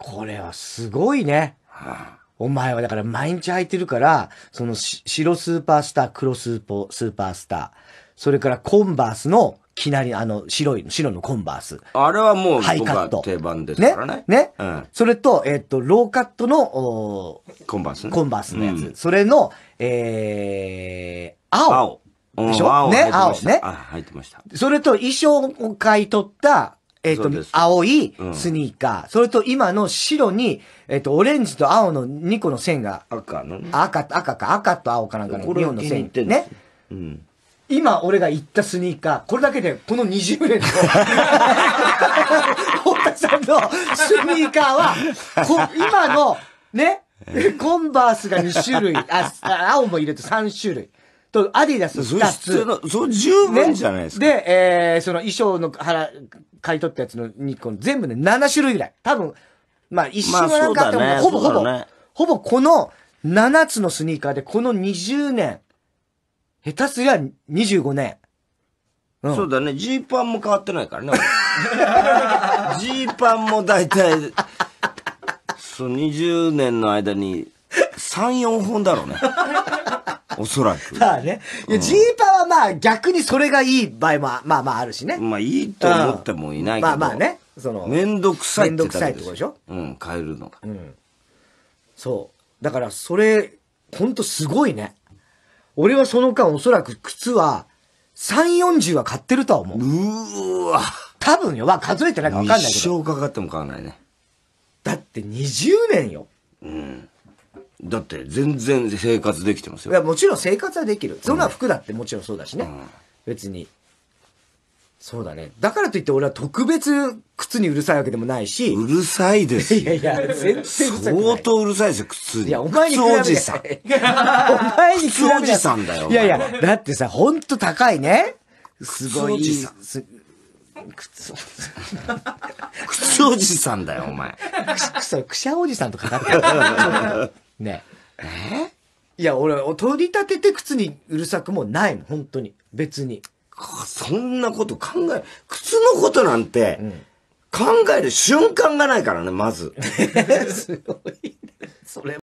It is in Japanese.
これはすごいね。お前はだから毎日入いてるから、その白スーパースター、黒スースーパースター、それからコンバースのきなり、あの、白い、白のコンバース。あれはもう、ハイカット。定番ですからね。ね。ね、うん、それと、えっ、ー、と、ローカットの、おコンバース、ね、コンバースのやつ。うん、それの、えー、青。青。でしょね、青ね。あ、入ってました。それと衣装を買い取った、えっ、ー、と、青いスニーカー、うん、それと今の白に、えっ、ー、と、オレンジと青の2個の線が。赤の赤、赤か、赤と青かなんかの2本の線。ね。うん。今俺が言ったスニーカー、これだけでこの20年の、ホ タさんのスニーカーは、今の、ね、コンバースが2種類、あ、青も入れて3種類。とアディダス2つ。の、そう、十分じゃないですか。で、えー、その衣装の腹、買い取ったやつの2個、全部で、ね、7種類ぐらい。多分、まあ一瞬はなんかあっても、ね、ほぼほぼ、ね、ほぼこの7つのスニーカーで、この20年、下手すりゃ25年。うん、そうだね。ジーパンも変わってないからね。ジーパンも大体、そう、20年の間に、3、4本だろうね。おそらく。まあね。いや、ジーパンはまあ逆にそれがいい場合も、まあまああるしね。まあいいと思ってもいないけど。まあまあね。その。めんどくさいってめんどくさいってことでしょうん、変えるのが。うん。そう。だからそれ、ほんとすごいね。俺はその間おそらく靴は、3、40は買ってるとは思う。うーわ。多分よ。まあ数えてないかわかんないけど。一生かかっても買わないね。だって20年よ。うん。だって全然生活できてますよ。いや、もちろん生活はできる。そんな服だってもちろんそうだしね。うん、別に。そうだね。だからといって俺は特別靴にうるさいわけでもないし。うるさいです。いやいや、全然相当うるさいですよ、靴に。いや、お前に靴おじさん。お前に靴おじさんだよ。いやいや、だってさ、ほんと高いね。すごい。靴おじさん。靴おじさん。靴おじさんだよ、お前。くそ、くしゃおじさんとかかってる。ねえ。えいや、俺、取り立てて靴にうるさくもないの、本当に。別に。そんなこと考え、靴のことなんて、考える瞬間がないからね、まず。すごい、ね。それ